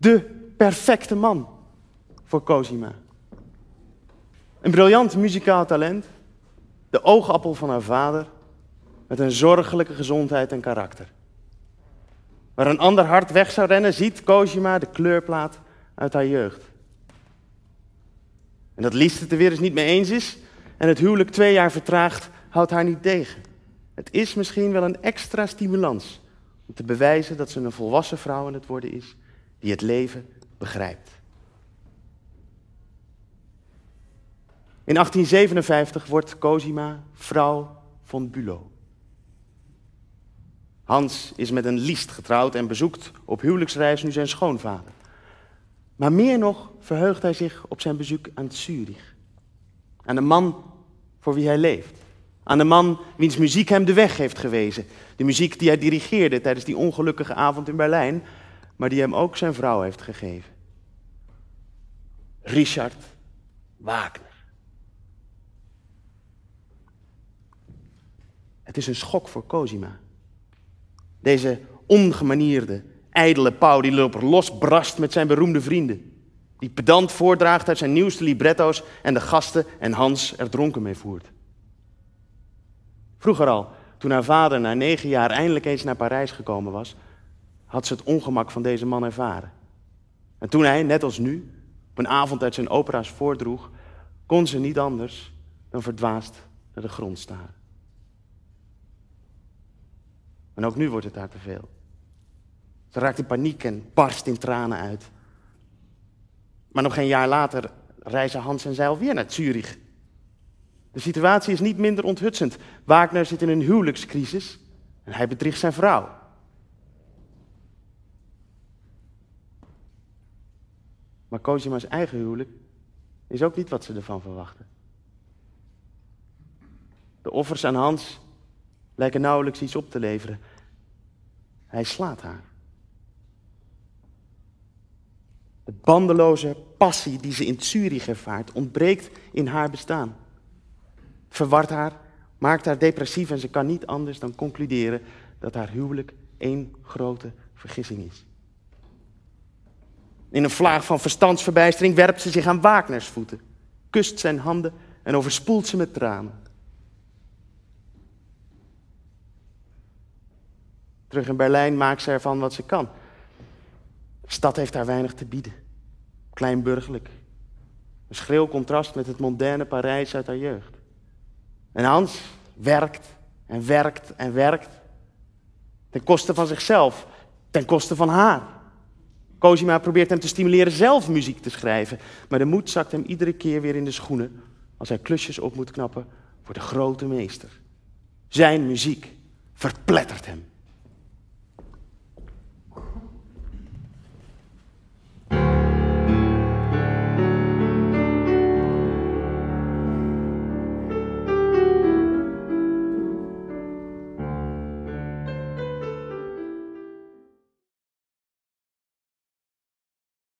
de perfecte man voor Cosima. Een briljant muzikaal talent, de oogappel van haar vader, met een zorgelijke gezondheid en karakter. Waar een ander hart weg zou rennen, ziet Cosima de kleurplaat uit haar jeugd. En dat Lies het er weer eens niet mee eens is en het huwelijk twee jaar vertraagt, houdt haar niet tegen. Het is misschien wel een extra stimulans om te bewijzen dat ze een volwassen vrouw aan het worden is die het leven begrijpt. In 1857 wordt Cosima vrouw van Bulow. Hans is met een Liest getrouwd en bezoekt op huwelijksreis nu zijn schoonvader. Maar meer nog verheugt hij zich op zijn bezoek aan Zurich. Aan de man voor wie hij leeft. Aan de man wiens muziek hem de weg heeft gewezen. De muziek die hij dirigeerde tijdens die ongelukkige avond in Berlijn, maar die hem ook zijn vrouw heeft gegeven. Richard Wagner. Het is een schok voor Cosima. Deze ongemanierde, ijdele pauw die loper losbrast met zijn beroemde vrienden. Die pedant voordraagt uit zijn nieuwste libretto's en de gasten en Hans er dronken mee voert. Vroeger al, toen haar vader na negen jaar eindelijk eens naar Parijs gekomen was, had ze het ongemak van deze man ervaren. En toen hij, net als nu, op een avond uit zijn opera's voordroeg, kon ze niet anders dan verdwaasd naar de grond staren. En ook nu wordt het haar te veel. Ze raakt in paniek en barst in tranen uit. Maar nog geen jaar later reizen Hans en zij alweer naar Zurich. De situatie is niet minder onthutsend. Wagner zit in een huwelijkscrisis en hij bedriegt zijn vrouw. Maar Kozima's eigen huwelijk is ook niet wat ze ervan verwachten. De offers aan Hans lijken nauwelijks iets op te leveren. Hij slaat haar. De bandeloze passie die ze in Zurich ervaart, ontbreekt in haar bestaan. Verwart haar, maakt haar depressief en ze kan niet anders dan concluderen dat haar huwelijk één grote vergissing is. In een vlaag van verstandsverbijstering werpt ze zich aan Wagners voeten, kust zijn handen en overspoelt ze met tranen. Terug in Berlijn maakt ze ervan wat ze kan. De stad heeft haar weinig te bieden. Kleinburgerlijk. Een schreeuw contrast met het moderne Parijs uit haar jeugd. En Hans werkt en werkt en werkt. Ten koste van zichzelf, ten koste van haar. Cosima probeert hem te stimuleren zelf muziek te schrijven, maar de moed zakt hem iedere keer weer in de schoenen als hij klusjes op moet knappen voor de grote meester. Zijn muziek verplettert hem.